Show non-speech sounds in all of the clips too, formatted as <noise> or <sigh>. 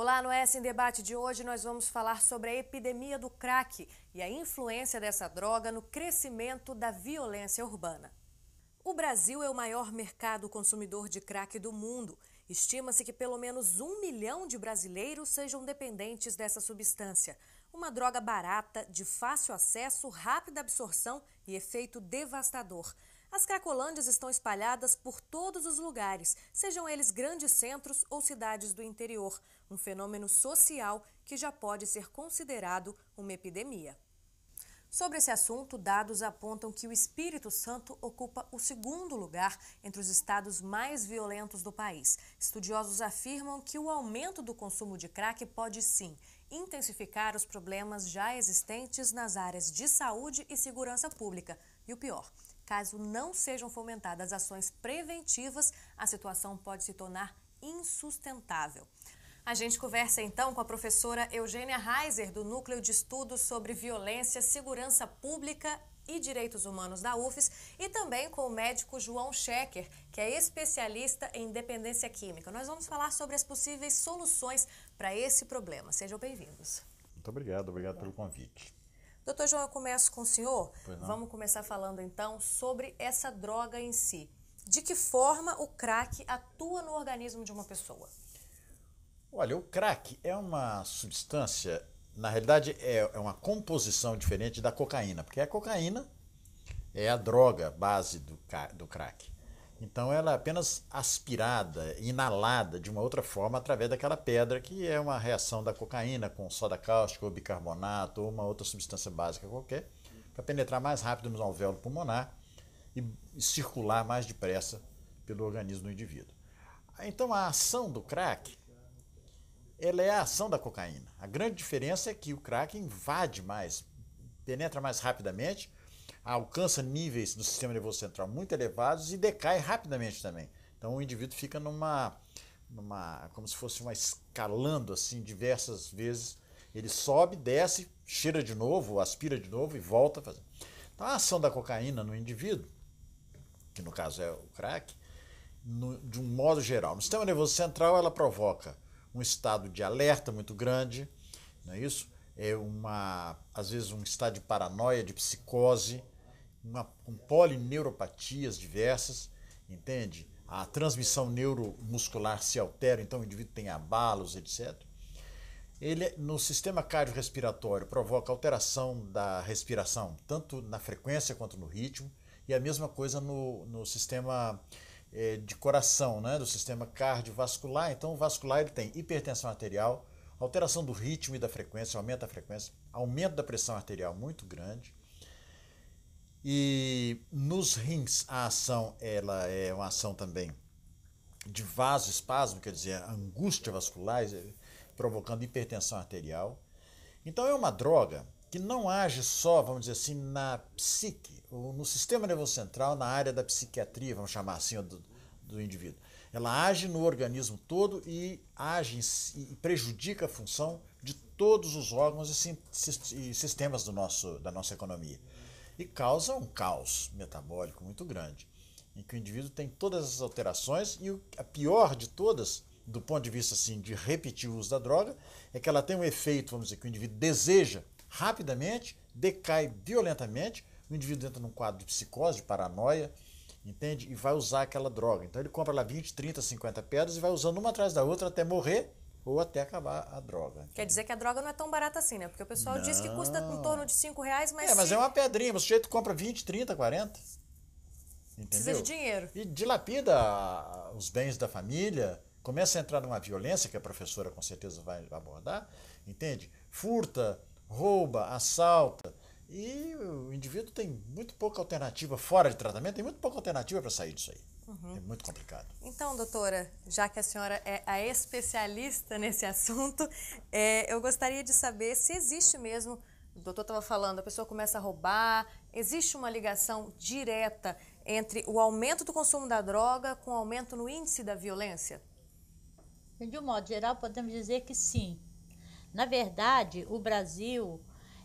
Olá, no S em Debate de hoje nós vamos falar sobre a epidemia do crack e a influência dessa droga no crescimento da violência urbana. O Brasil é o maior mercado consumidor de crack do mundo. Estima-se que pelo menos um milhão de brasileiros sejam dependentes dessa substância. Uma droga barata, de fácil acesso, rápida absorção e efeito devastador. As cracolândias estão espalhadas por todos os lugares, sejam eles grandes centros ou cidades do interior um fenômeno social que já pode ser considerado uma epidemia. Sobre esse assunto, dados apontam que o Espírito Santo ocupa o segundo lugar entre os estados mais violentos do país. Estudiosos afirmam que o aumento do consumo de crack pode sim intensificar os problemas já existentes nas áreas de saúde e segurança pública. E o pior, caso não sejam fomentadas ações preventivas, a situação pode se tornar insustentável. A gente conversa então com a professora Eugênia Reiser, do Núcleo de Estudos sobre Violência, Segurança Pública e Direitos Humanos da UFES, e também com o médico João Schecker, que é especialista em dependência química. Nós vamos falar sobre as possíveis soluções para esse problema. Sejam bem-vindos. Muito obrigado, obrigado pelo convite. Doutor João, eu começo com o senhor. Vamos começar falando então sobre essa droga em si. De que forma o crack atua no organismo de uma pessoa? Olha, o crack é uma substância, na realidade é, é uma composição diferente da cocaína, porque a cocaína é a droga base do, do crack. Então ela é apenas aspirada, inalada de uma outra forma através daquela pedra, que é uma reação da cocaína com soda cáustica ou bicarbonato ou uma outra substância básica qualquer, para penetrar mais rápido nos alvéolos pulmonar e circular mais depressa pelo organismo do indivíduo. Então a ação do crack ela é a ação da cocaína. A grande diferença é que o crack invade mais, penetra mais rapidamente, alcança níveis do sistema nervoso central muito elevados e decai rapidamente também. Então o indivíduo fica numa, numa como se fosse uma escalando assim diversas vezes. Ele sobe, desce, cheira de novo, aspira de novo e volta a fazer. Então a ação da cocaína no indivíduo, que no caso é o crack, no, de um modo geral, no sistema nervoso central ela provoca um estado de alerta muito grande, não é isso? É uma, às vezes, um estado de paranoia, de psicose, uma, com polineuropatias diversas, entende? A transmissão neuromuscular se altera, então o indivíduo tem abalos, etc. Ele, no sistema cardiorrespiratório, provoca alteração da respiração, tanto na frequência quanto no ritmo, e a mesma coisa no, no sistema é, de coração, né, do sistema cardiovascular. Então, o vascular ele tem hipertensão arterial, alteração do ritmo e da frequência, aumenta a frequência, aumento da pressão arterial muito grande. E nos rins a ação ela é uma ação também de vasoespasmo, quer dizer, angústia vascular, eh, provocando hipertensão arterial. Então é uma droga que não age só, vamos dizer assim, na psique, ou no sistema nervoso central, na área da psiquiatria, vamos chamar assim, do, do indivíduo. Ela age no organismo todo e age e prejudica a função de todos os órgãos e sistemas do nosso, da nossa economia. E causa um caos metabólico muito grande, em que o indivíduo tem todas essas alterações e a pior de todas, do ponto de vista assim, de repetir o uso da droga, é que ela tem um efeito, vamos dizer, que o indivíduo deseja rapidamente, decai violentamente, o indivíduo entra num quadro de psicose, de paranoia, entende? E vai usar aquela droga. Então ele compra lá 20, 30, 50 pedras e vai usando uma atrás da outra até morrer ou até acabar a droga. Entende? Quer dizer que a droga não é tão barata assim, né? Porque o pessoal não. diz que custa em torno de 5 reais, mas. É, mas se... é uma pedrinha, o sujeito compra 20, 30, 40. Entendeu? Precisa de dinheiro. E dilapida ah, os bens da família, começa a entrar numa violência, que a professora com certeza vai abordar, entende? Furta, rouba, assalta. E o indivíduo tem muito pouca alternativa, fora de tratamento, tem muito pouca alternativa para sair disso aí. Uhum. É muito complicado. Então, doutora, já que a senhora é a especialista <laughs> nesse assunto, é, eu gostaria de saber se existe mesmo. O doutor estava falando, a pessoa começa a roubar, existe uma ligação direta entre o aumento do consumo da droga com o aumento no índice da violência? De um modo geral, podemos dizer que sim. Na verdade, o Brasil,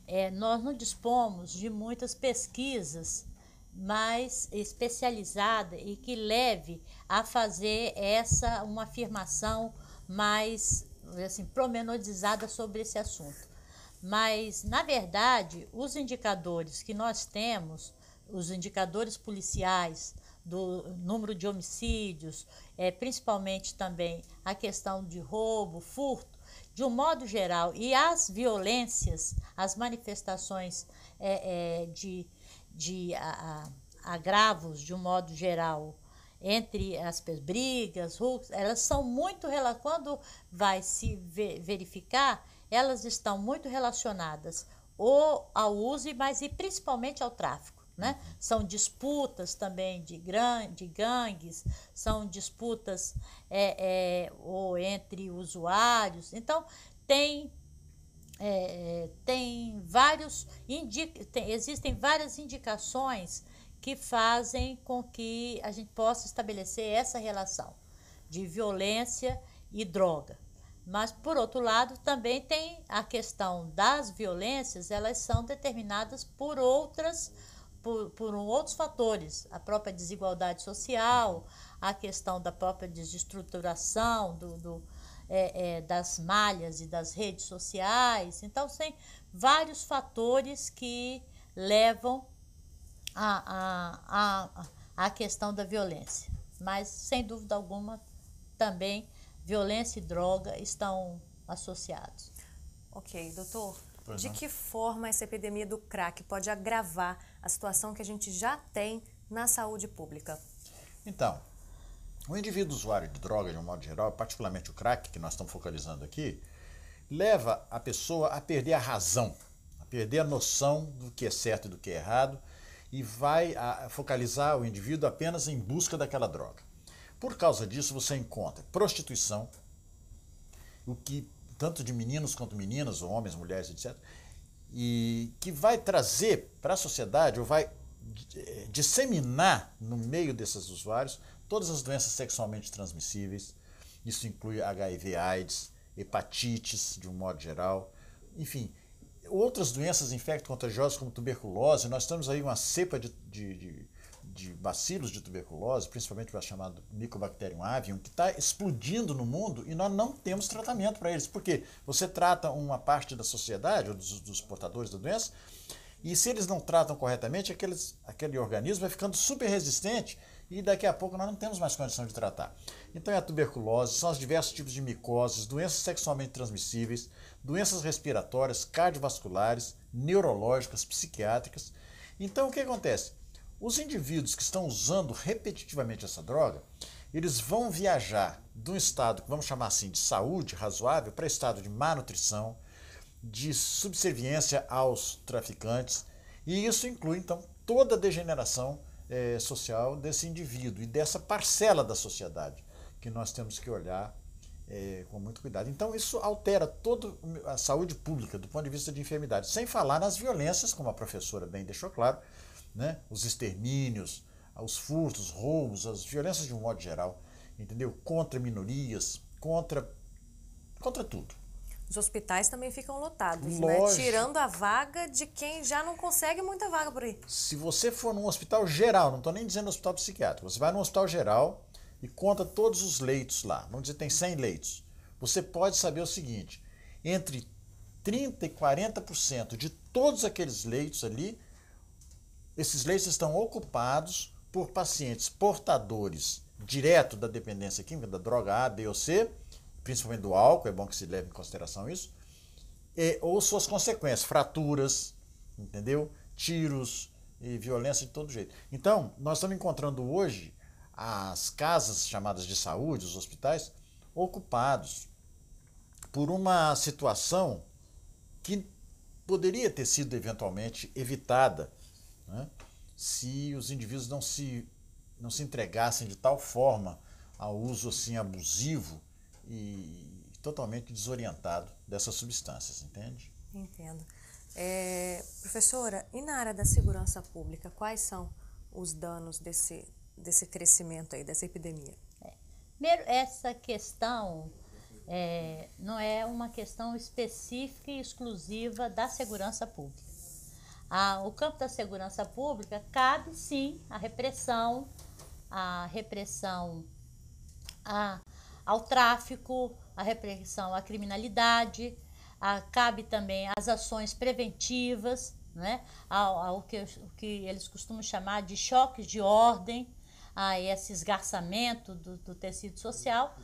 é, nós não dispomos de muitas pesquisas mais especializada e que leve a fazer essa uma afirmação mais assim promenorizada sobre esse assunto. Mas na verdade, os indicadores que nós temos, os indicadores policiais do número de homicídios, é, principalmente também a questão de roubo, furto de um modo geral, e as violências, as manifestações é, é, de, de a, a, agravos, de um modo geral, entre as brigas, elas são muito quando vai se verificar, elas estão muito relacionadas ou ao uso, mas e principalmente ao tráfico. Né? São disputas também de, de gangues, são disputas é, é, ou entre usuários. Então, tem, é, é tem vários tem, existem várias indicações que fazem com que a gente possa estabelecer essa relação de violência e droga. Mas, por outro lado, também tem a questão das violências, elas são determinadas por outras por, por outros fatores, a própria desigualdade social, a questão da própria desestruturação do, do é, é, das malhas e das redes sociais. Então, tem vários fatores que levam à a, a, a, a, questão da violência. Mas, sem dúvida alguma, também violência e droga estão associados. Ok, doutor. Pois de não. que forma essa epidemia do crack pode agravar a situação que a gente já tem na saúde pública? Então, o indivíduo usuário de droga, de um modo geral, particularmente o crack, que nós estamos focalizando aqui, leva a pessoa a perder a razão, a perder a noção do que é certo e do que é errado, e vai focalizar o indivíduo apenas em busca daquela droga. Por causa disso, você encontra prostituição, o que tanto de meninos quanto meninas, ou homens, mulheres, etc., e que vai trazer para a sociedade ou vai eh, disseminar no meio desses usuários todas as doenças sexualmente transmissíveis. Isso inclui HIV/AIDS, hepatites de um modo geral, enfim, outras doenças infecto-contagiosas como tuberculose. Nós temos aí uma cepa de, de, de de bacilos de tuberculose, principalmente o chamado Mycobacterium avium, que está explodindo no mundo e nós não temos tratamento para eles. Porque você trata uma parte da sociedade, ou dos, dos portadores da doença, e se eles não tratam corretamente, aqueles, aquele organismo vai ficando super resistente e daqui a pouco nós não temos mais condição de tratar. Então é a tuberculose, são os diversos tipos de micoses, doenças sexualmente transmissíveis, doenças respiratórias, cardiovasculares, neurológicas, psiquiátricas. Então o que acontece? Os indivíduos que estão usando repetitivamente essa droga, eles vão viajar de um estado que vamos chamar assim de saúde razoável para estado de má nutrição, de subserviência aos traficantes, e isso inclui então toda a degeneração eh, social desse indivíduo e dessa parcela da sociedade que nós temos que olhar eh, com muito cuidado. Então isso altera toda a saúde pública do ponto de vista de enfermidade, sem falar nas violências, como a professora bem deixou claro, né? os extermínios, os furtos, roubos, as violências de um modo geral, entendeu? Contra minorias, contra, contra tudo. Os hospitais também ficam lotados, né? Tirando a vaga de quem já não consegue muita vaga por aí. Se você for num hospital geral, não estou nem dizendo hospital psiquiátrico, você vai num hospital geral e conta todos os leitos lá, vamos dizer, tem 100 leitos. Você pode saber o seguinte: entre 30% e 40% de todos aqueles leitos ali esses leitos estão ocupados por pacientes portadores direto da dependência química, da droga A, B ou C, principalmente do álcool, é bom que se leve em consideração isso, e, ou suas consequências, fraturas, entendeu? Tiros e violência de todo jeito. Então, nós estamos encontrando hoje as casas chamadas de saúde, os hospitais, ocupados por uma situação que poderia ter sido eventualmente evitada né, se os indivíduos não se, não se entregassem de tal forma ao uso assim abusivo e totalmente desorientado dessas substâncias, entende? Entendo. É, professora, e na área da segurança pública, quais são os danos desse, desse crescimento aí, dessa epidemia? É, primeiro, essa questão é, não é uma questão específica e exclusiva da segurança pública o campo da segurança pública cabe sim a repressão, a repressão a, ao tráfico, a repressão à criminalidade, a, cabe também às ações preventivas, né? ao, ao que, o que eles costumam chamar de choques de ordem, a esse esgarçamento do, do tecido social.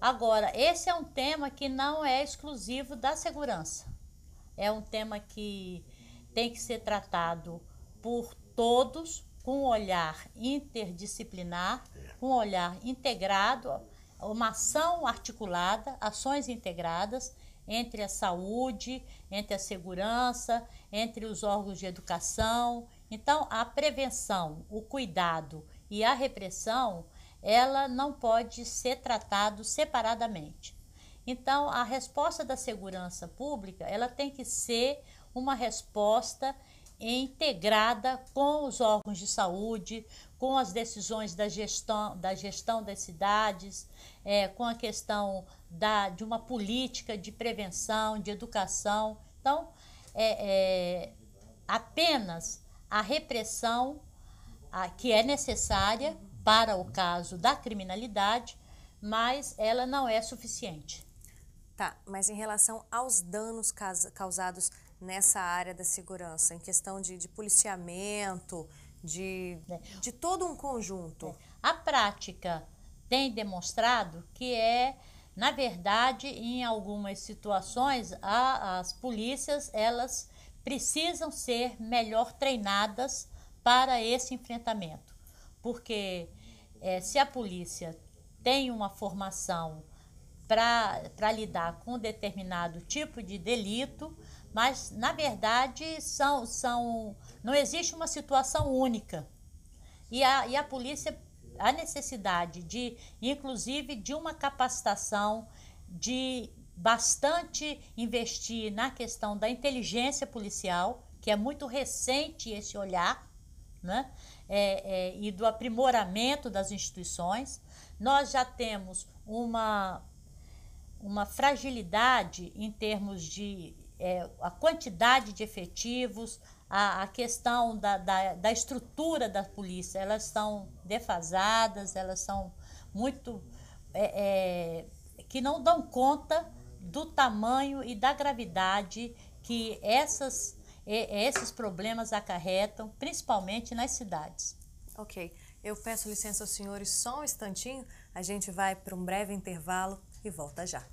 Agora, esse é um tema que não é exclusivo da segurança. É um tema que tem que ser tratado por todos com um olhar interdisciplinar, com é. um olhar integrado, uma ação articulada, ações integradas entre a saúde, entre a segurança, entre os órgãos de educação. Então, a prevenção, o cuidado e a repressão, ela não pode ser tratado separadamente. Então, a resposta da segurança pública, ela tem que ser uma resposta integrada com os órgãos de saúde, com as decisões da gestão, da gestão das cidades, é, com a questão da, de uma política de prevenção, de educação. Então, é, é, apenas a repressão a, que é necessária para o caso da criminalidade, mas ela não é suficiente. Tá, mas em relação aos danos causados nessa área da segurança, em questão de, de policiamento, de, é. de todo um conjunto. É. A prática tem demonstrado que é, na verdade, em algumas situações, a, as polícias elas precisam ser melhor treinadas para esse enfrentamento, porque é, se a polícia tem uma formação para lidar com determinado tipo de delito, mas na verdade são, são não existe uma situação única. E a, e a polícia, a necessidade de, inclusive, de uma capacitação, de bastante investir na questão da inteligência policial, que é muito recente esse olhar, né? É, é, e do aprimoramento das instituições. Nós já temos uma, uma fragilidade em termos de é, a quantidade de efetivos, a, a questão da, da, da, estrutura da polícia, elas são defasadas, elas são muito. É, é, que não dão conta do tamanho e da gravidade que essas, é, é, esses problemas acarretam, principalmente nas cidades. Ok. Eu peço licença aos senhores só um instantinho, a gente vai para um breve intervalo e volta já.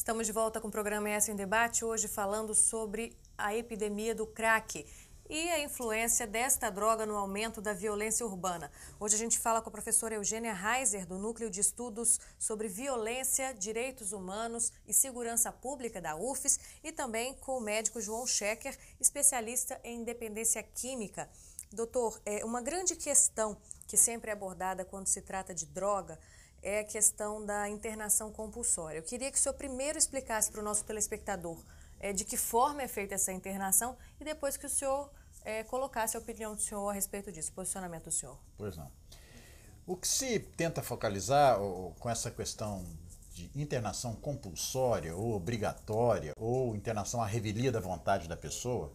Estamos de volta com o programa ES em Debate, hoje falando sobre a epidemia do crack e a influência desta droga no aumento da violência urbana. Hoje a gente fala com a professora Eugênia Reiser, do Núcleo de Estudos sobre Violência, Direitos Humanos e Segurança Pública da UFES e também com o médico João Schecker, especialista em dependência química. Doutor, é uma grande questão que sempre é abordada quando se trata de droga é a questão da internação compulsória. Eu queria que o senhor primeiro explicasse para o nosso telespectador é, de que forma é feita essa internação e depois que o senhor é, colocasse a opinião do senhor a respeito disso, posicionamento do senhor. Pois não. O que se tenta focalizar com essa questão de internação compulsória ou obrigatória ou internação à revelia da vontade da pessoa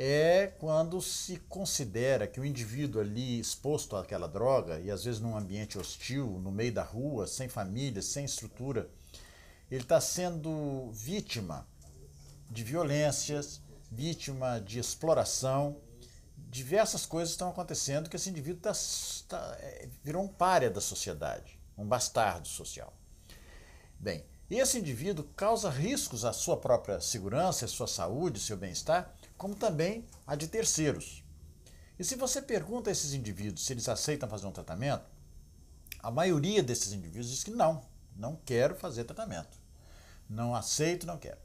é quando se considera que o indivíduo ali exposto àquela droga, e às vezes num ambiente hostil, no meio da rua, sem família, sem estrutura, ele está sendo vítima de violências, vítima de exploração. Diversas coisas estão acontecendo que esse indivíduo tá, tá é, virou um páreo da sociedade, um bastardo social. Bem, esse indivíduo causa riscos à sua própria segurança, à sua saúde, ao seu bem-estar como também a de terceiros. E se você pergunta a esses indivíduos se eles aceitam fazer um tratamento, a maioria desses indivíduos diz que não, não quero fazer tratamento. Não aceito, não quero.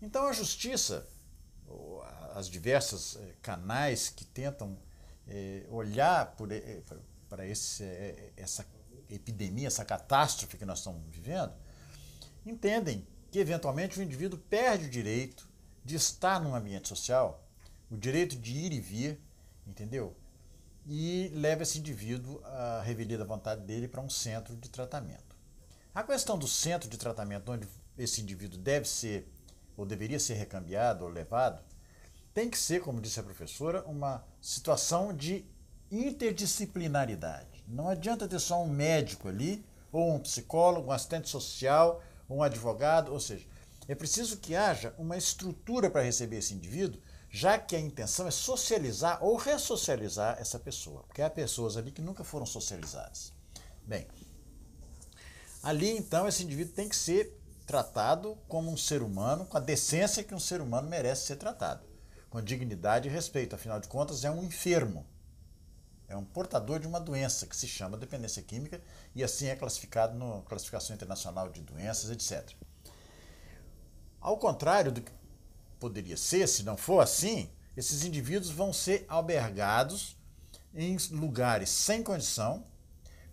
Então a justiça, as diversas eh, canais que tentam eh, olhar eh, para essa epidemia, essa catástrofe que nós estamos vivendo, entendem que eventualmente o indivíduo perde o direito de estar num ambiente social, o direito de ir e vir, entendeu? E leva esse indivíduo a revelia da vontade dele para um centro de tratamento. A questão do centro de tratamento onde esse indivíduo deve ser ou deveria ser recambiado ou levado, tem que ser, como disse a professora, uma situação de interdisciplinaridade. Não adianta ter só um médico ali, ou um psicólogo, um assistente social, um advogado, ou seja, é preciso que haja uma estrutura para receber esse indivíduo, já que a intenção é socializar ou ressocializar essa pessoa, porque há pessoas ali que nunca foram socializadas. Bem, ali então esse indivíduo tem que ser tratado como um ser humano, com a decência que um ser humano merece ser tratado, com dignidade e respeito, afinal de contas é um enfermo. É um portador de uma doença que se chama dependência química e assim é classificado na classificação internacional de doenças, etc. Ao contrário do que poderia ser, se não for assim, esses indivíduos vão ser albergados em lugares sem condição.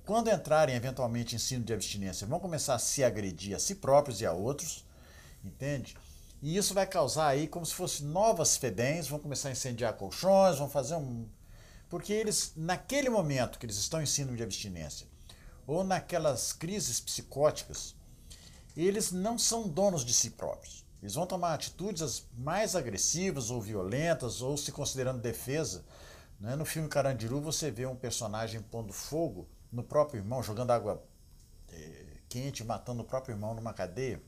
Quando entrarem eventualmente em sino de abstinência, vão começar a se agredir a si próprios e a outros, entende? E isso vai causar aí como se fossem novas fedens, vão começar a incendiar colchões, vão fazer um. Porque eles, naquele momento que eles estão em sino de abstinência, ou naquelas crises psicóticas, eles não são donos de si próprios. Eles vão tomar atitudes as mais agressivas ou violentas ou se considerando defesa. Né? No filme Carandiru você vê um personagem pondo fogo no próprio irmão, jogando água é, quente, matando o próprio irmão numa cadeia.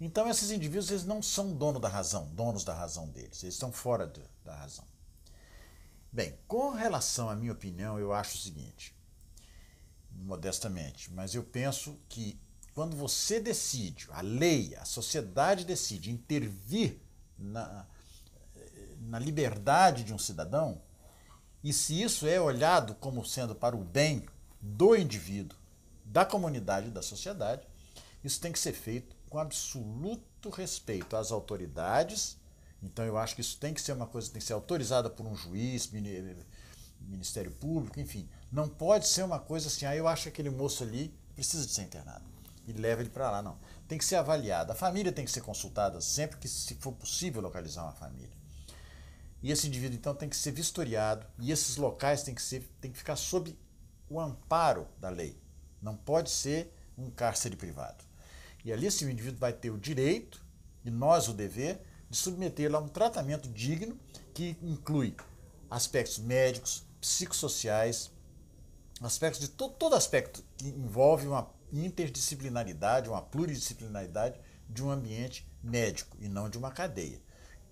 Então esses indivíduos eles não são dono da razão, donos da razão deles, eles estão fora de, da razão. Bem, com relação à minha opinião, eu acho o seguinte, modestamente, mas eu penso que quando você decide, a lei, a sociedade decide intervir na, na liberdade de um cidadão, e se isso é olhado como sendo para o bem do indivíduo, da comunidade, da sociedade, isso tem que ser feito com absoluto respeito às autoridades. Então eu acho que isso tem que ser uma coisa que tem que ser autorizada por um juiz, Ministério Público, enfim. Não pode ser uma coisa assim, ah, eu acho que aquele moço ali precisa de ser internado e leva ele para lá, não. Tem que ser avaliada. A família tem que ser consultada sempre que se for possível localizar uma família. E esse indivíduo então tem que ser vistoriado e esses locais têm que ser têm que ficar sob o amparo da lei. Não pode ser um cárcere privado. E ali esse indivíduo vai ter o direito e nós o dever de submetê-lo a um tratamento digno que inclui aspectos médicos, psicossociais, aspectos de todo, todo aspecto que envolve uma interdisciplinaridade, uma pluridisciplinaridade de um ambiente médico e não de uma cadeia.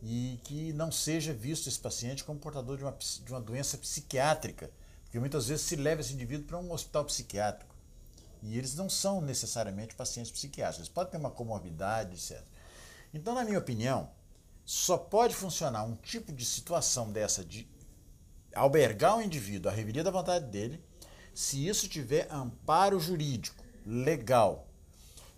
E que não seja visto esse paciente como portador de uma, de uma doença psiquiátrica, porque muitas vezes se leva esse indivíduo para um hospital psiquiátrico. E eles não são necessariamente pacientes psiquiátricos, eles podem ter uma comorbidade, etc. Então, na minha opinião, só pode funcionar um tipo de situação dessa de albergar o indivíduo à revelia da vontade dele se isso tiver amparo jurídico legal.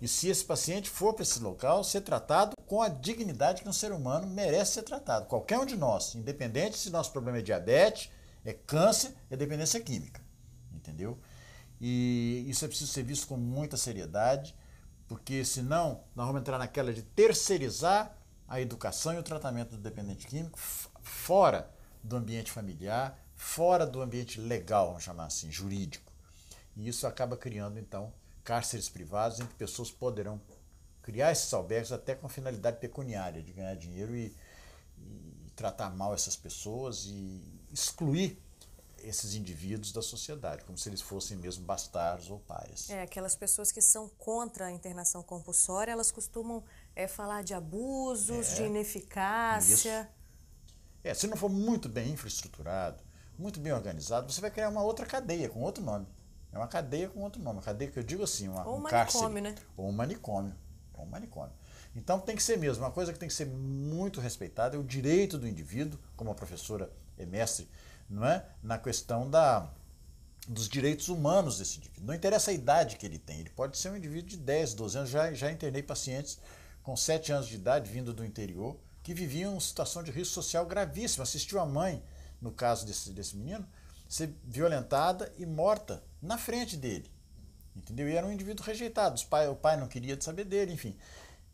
E se esse paciente for para esse local, ser tratado com a dignidade que um ser humano merece ser tratado. Qualquer um de nós, independente se nosso problema é diabetes, é câncer, é dependência química. Entendeu? E isso é preciso ser visto com muita seriedade, porque senão nós vamos entrar naquela de terceirizar a educação e o tratamento do dependente químico fora do ambiente familiar, fora do ambiente legal, vamos chamar assim, jurídico. E isso acaba criando, então, cárceres privados em que pessoas poderão criar esses albergues até com a finalidade pecuniária, de ganhar dinheiro e, e tratar mal essas pessoas e excluir esses indivíduos da sociedade, como se eles fossem mesmo bastardos ou pares. É, aquelas pessoas que são contra a internação compulsória, elas costumam é, falar de abusos, é, de ineficácia. Isso. É, se não for muito bem infraestruturado, muito bem organizado, você vai criar uma outra cadeia com outro nome. É uma cadeia com outro nome. Uma cadeia que eu digo assim, uma, Ou um manicômio, cárcere. né? Ou um manicômio. Ou um manicômio. Então tem que ser mesmo. Uma coisa que tem que ser muito respeitada é o direito do indivíduo, como a professora é mestre, não é? na questão da, dos direitos humanos desse indivíduo. Não interessa a idade que ele tem. Ele pode ser um indivíduo de 10, 12 anos. Já, já internei pacientes com 7 anos de idade, vindo do interior, que viviam uma situação de risco social gravíssimo. Assistiu a mãe, no caso desse, desse menino, ser violentada e morta na frente dele. Entendeu? E era um indivíduo rejeitado. Os pai, o pai não queria saber dele, enfim.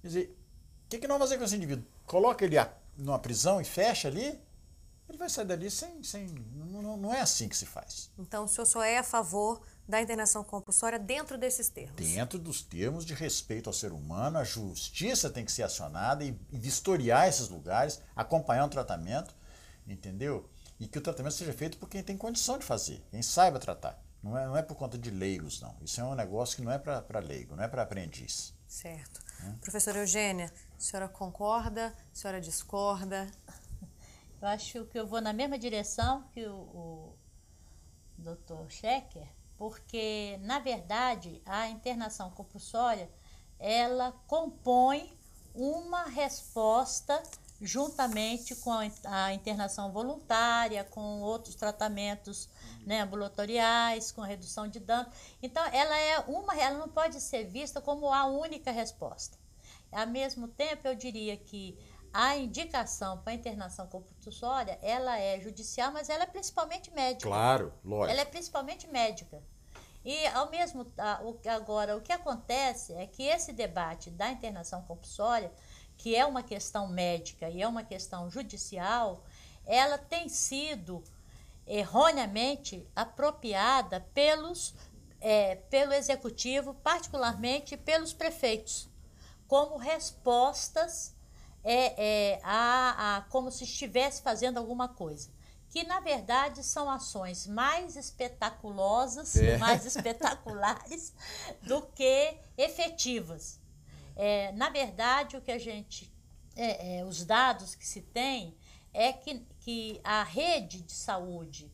Quer dizer, o que, que nós vamos fazer com esse indivíduo? Coloca ele numa prisão e fecha ali? Ele vai sair dali sem. sem não, não é assim que se faz. Então o senhor só é a favor da internação compulsória dentro desses termos? Dentro dos termos de respeito ao ser humano, a justiça tem que ser acionada e, e vistoriar esses lugares, acompanhar um tratamento, entendeu? E que o tratamento seja feito por quem tem condição de fazer, quem saiba tratar. Não é, não é por conta de leigos, não. Isso é um negócio que não é para leigo, não é para aprendiz. Certo. Hum? Professora Eugênia, a senhora concorda? A senhora discorda? Eu acho que eu vou na mesma direção que o, o Dr. Schecker, porque, na verdade, a internação compulsória, ela compõe uma resposta juntamente com a internação voluntária, com outros tratamentos uhum. né, ambulatoriais, com redução de dano. Então, ela é uma, ela não pode ser vista como a única resposta. Ao mesmo tempo, eu diria que a indicação para internação compulsória, ela é judicial, mas ela é principalmente médica. Claro, lógico. Ela é principalmente médica. E ao mesmo agora o que acontece é que esse debate da internação compulsória que é uma questão médica e é uma questão judicial, ela tem sido erroneamente apropriada pelos, é, pelo executivo, particularmente pelos prefeitos, como respostas é, é, a, a como se estivesse fazendo alguma coisa que na verdade são ações mais espetaculosas, é. mais espetaculares do que efetivas. É, na verdade, o que a gente. É, é, os dados que se tem é que, que a rede de saúde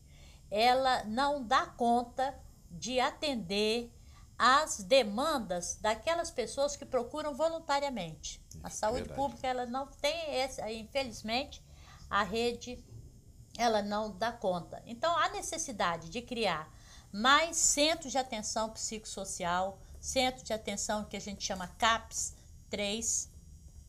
ela não dá conta de atender às demandas daquelas pessoas que procuram voluntariamente. a é saúde verdade. pública ela não tem essa, infelizmente, a rede ela não dá conta. Então há necessidade de criar mais centros de atenção psicossocial, Centro de Atenção que a gente chama CAPS 3,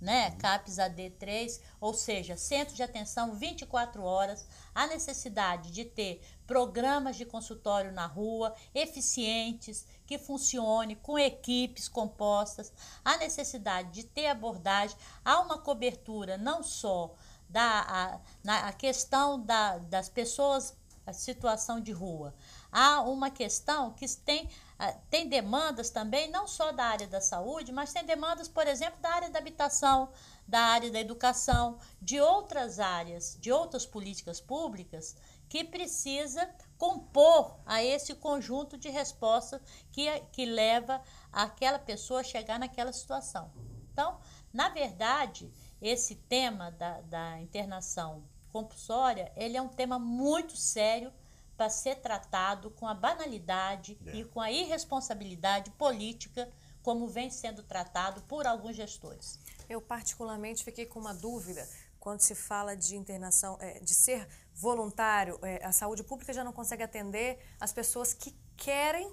né? CAPS AD3, ou seja, Centro de Atenção 24 horas, a necessidade de ter programas de consultório na rua eficientes, que funcione com equipes compostas, a necessidade de ter abordagem, há uma cobertura não só da a, na, a questão da, das pessoas situação de rua. Há uma questão que tem, ah, tem demandas também, não só da área da saúde, mas tem demandas, por exemplo, da área da habitação, da área da educação, de outras áreas, de outras políticas públicas que precisa compor a esse conjunto de respostas que, que leva aquela pessoa a chegar naquela situação. Então, na verdade, esse tema da, da internação compulsória, ele é um tema muito sério para ser tratado com a banalidade é. e com a irresponsabilidade política como vem sendo tratado por alguns gestores. Eu particularmente fiquei com uma dúvida quando se fala de internação, é, de ser voluntário, é, a saúde pública já não consegue atender as pessoas que querem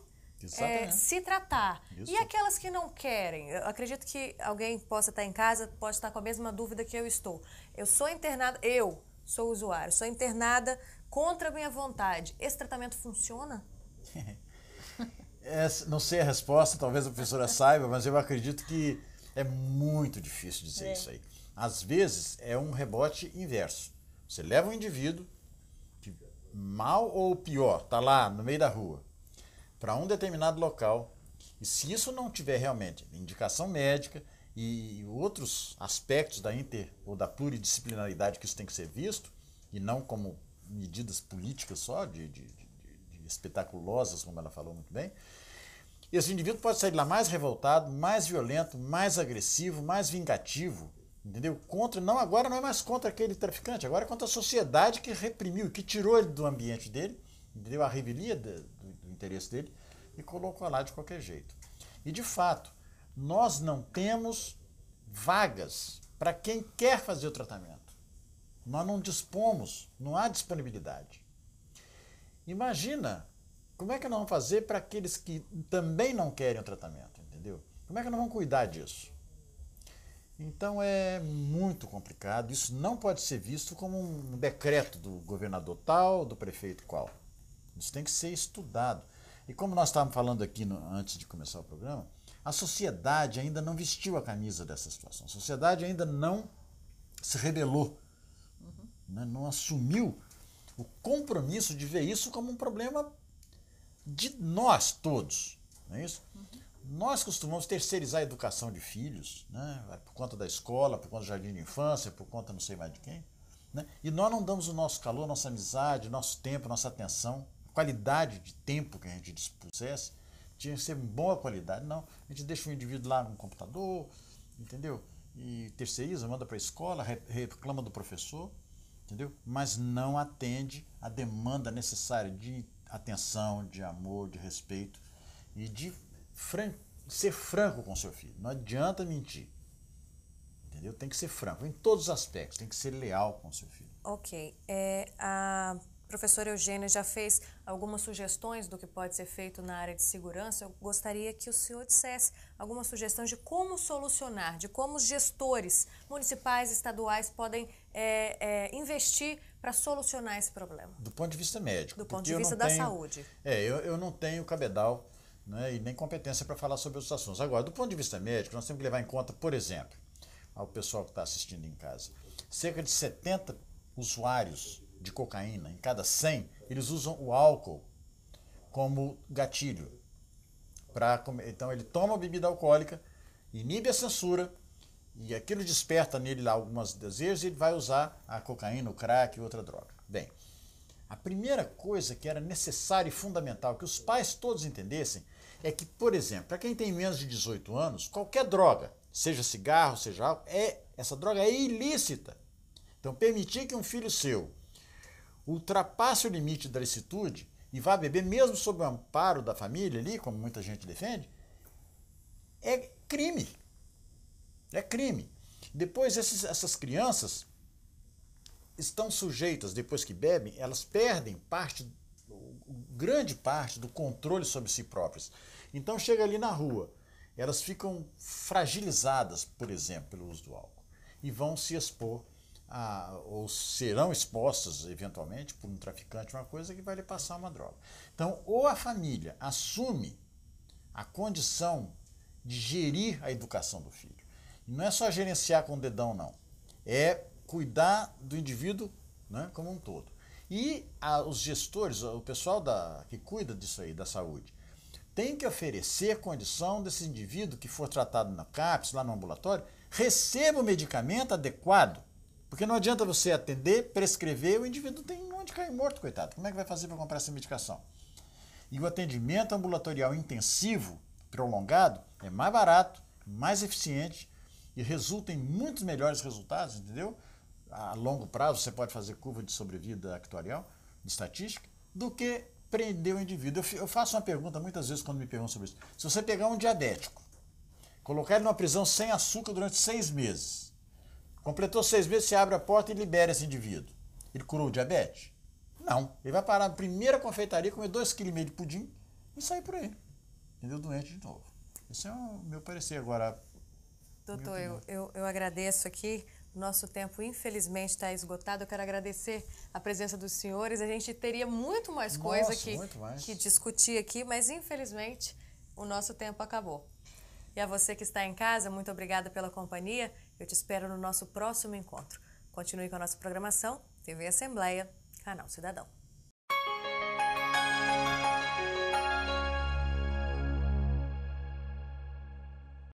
é, se tratar. Isso. E aquelas que não querem? Eu acredito que alguém possa estar em casa, pode estar com a mesma dúvida que eu estou. Eu sou internada, eu, sou usuário, sou internada contra minha vontade, esse tratamento funciona? é, <laughs> não sei a resposta, talvez a professora saiba, mas eu acredito que é muito difícil dizer é. isso aí. Às vezes é um rebote inverso. Você leva um indivíduo que mal ou pior está lá no meio da rua para um determinado local e se isso não tiver realmente indicação médica, e outros aspectos da inter ou da pluridisciplinaridade que isso tem que ser visto, e não como medidas políticas só, de, de, de, de espetaculosas, como ela falou muito bem, esse indivíduo pode sair lá mais revoltado, mais violento, mais agressivo, mais vingativo, entendeu? Contra, não, agora não é mais contra aquele traficante, agora é contra a sociedade que reprimiu, que tirou ele do ambiente dele, entendeu? A revelia do, do interesse dele e colocou lá de qualquer jeito. E de fato, nós não temos vagas para quem quer fazer o tratamento. Nós não dispomos, não há disponibilidade. Imagina como é que nós vamos fazer para aqueles que também não querem o tratamento, entendeu? Como é que nós vamos cuidar disso? Então é muito complicado, isso não pode ser visto como um decreto do governador tal, do prefeito qual. Isso tem que ser estudado. E como nós estávamos falando aqui no, antes de começar o programa, a sociedade ainda não vestiu a camisa dessa situação, a sociedade ainda não se rebelou, uhum. né? não assumiu o compromisso de ver isso como um problema de nós todos, não é isso? Uhum. Nós costumamos terceirizar a educação de filhos, né? por conta da escola, por conta do jardim de infância, por conta não sei mais de quem. Né? E nós não damos o nosso calor, nossa amizade, nosso tempo, nossa atenção, qualidade de tempo que a gente dispusesse tinha que ser boa qualidade, não. A gente deixa o indivíduo lá no computador, entendeu? E terceiriza, manda para a escola, reclama do professor, entendeu? Mas não atende a demanda necessária de atenção, de amor, de respeito e de ser franco com seu filho. Não adianta mentir. Entendeu? Tem que ser franco em todos os aspectos, tem que ser leal com seu filho. Ok. É, a professora Eugênia já fez algumas sugestões do que pode ser feito na área de segurança. Eu gostaria que o senhor dissesse algumas sugestões de como solucionar, de como os gestores municipais e estaduais podem é, é, investir para solucionar esse problema. Do ponto de vista médico. Do ponto de vista da tenho, saúde. É, eu, eu não tenho cabedal né, e nem competência para falar sobre os assuntos. Agora, do ponto de vista médico, nós temos que levar em conta, por exemplo, ao pessoal que está assistindo em casa, cerca de 70 usuários de cocaína, em cada 100, eles usam o álcool como gatilho. Pra, então ele toma a bebida alcoólica, inibe a censura, e aquilo desperta nele lá algumas desejos e ele vai usar a cocaína, o crack e outra droga. Bem, a primeira coisa que era necessária e fundamental que os pais todos entendessem é que, por exemplo, para quem tem menos de 18 anos, qualquer droga, seja cigarro, seja álcool, é, essa droga é ilícita. Então, permitir que um filho seu ultrapasse o limite da licitude e vá beber mesmo sob o amparo da família ali, como muita gente defende, é crime. É crime. Depois esses, essas crianças estão sujeitas, depois que bebem, elas perdem parte, grande parte do controle sobre si próprias. Então chega ali na rua, elas ficam fragilizadas, por exemplo, pelo uso do álcool e vão se expor a, ou serão expostas eventualmente por um traficante, uma coisa que vai lhe passar uma droga. Então, ou a família assume a condição de gerir a educação do filho. E não é só gerenciar com o dedão, não. É cuidar do indivíduo né, como um todo. E a, os gestores, o pessoal da, que cuida disso aí, da saúde, tem que oferecer condição desse indivíduo que for tratado na CAPS lá no ambulatório, receba o medicamento adequado porque não adianta você atender, prescrever, o indivíduo tem onde cair morto, coitado. Como é que vai fazer para comprar essa medicação? E o atendimento ambulatorial intensivo, prolongado, é mais barato, mais eficiente e resulta em muitos melhores resultados, entendeu? A longo prazo você pode fazer curva de sobrevida actuarial, de estatística, do que prender o indivíduo. Eu faço uma pergunta muitas vezes quando me perguntam sobre isso. Se você pegar um diabético, colocar ele numa prisão sem açúcar durante seis meses, Completou seis meses, você abre a porta e libera esse indivíduo. Ele curou o diabetes? Não. Ele vai parar na primeira confeitaria, comer dois quilos e meio de pudim e sair por aí. Entendeu? Doente de novo. Esse é o meu parecer agora. Doutor, eu, eu, eu agradeço aqui. Nosso tempo, infelizmente, está esgotado. Eu quero agradecer a presença dos senhores. A gente teria muito mais coisa que, muito mais. que discutir aqui, mas infelizmente o nosso tempo acabou. E a você que está em casa, muito obrigada pela companhia. Eu te espero no nosso próximo encontro. Continue com a nossa programação, TV Assembleia, Canal Cidadão.